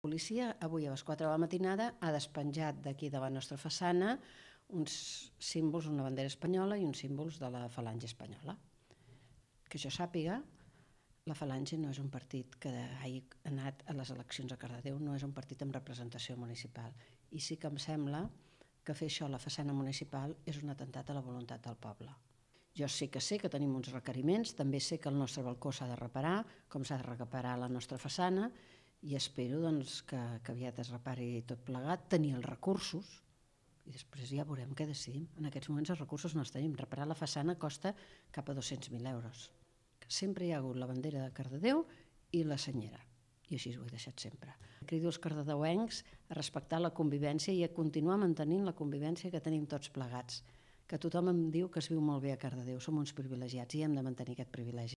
policia avui a les 4 de la matinada ha despenjat d'aquí de la nostra façana uns símbols, una bandera espanyola i uns símbols de la falange espanyola. Que jo sàpiga, la falange no és un partit que hagi anat a les eleccions a Cardedeu, no és un partit amb representació municipal. I sí que em sembla que fer això a la façana municipal és un atemptat a la voluntat del poble. Jo sé que sé que tenim uns requeriments, també sé que el nostre balcó s'ha de reparar, com s'ha de reparar la nostra façana, i espero doncs, que, que aviat es repari tot plegat, tenir els recursos, i després ja veurem què decidim. En aquests moments els recursos no els tenim. Reparar la façana costa cap a 200.000 euros. Sempre hi ha hagut la bandera de Cardedeu i la senyera. I així ho he deixat sempre. Crido els cardedeuencs a respectar la convivència i a continuar mantenint la convivència que tenim tots plegats. Que tothom em diu que es viu molt bé a Cardedeu. Som uns privilegiats i hem de mantenir aquest privilegi.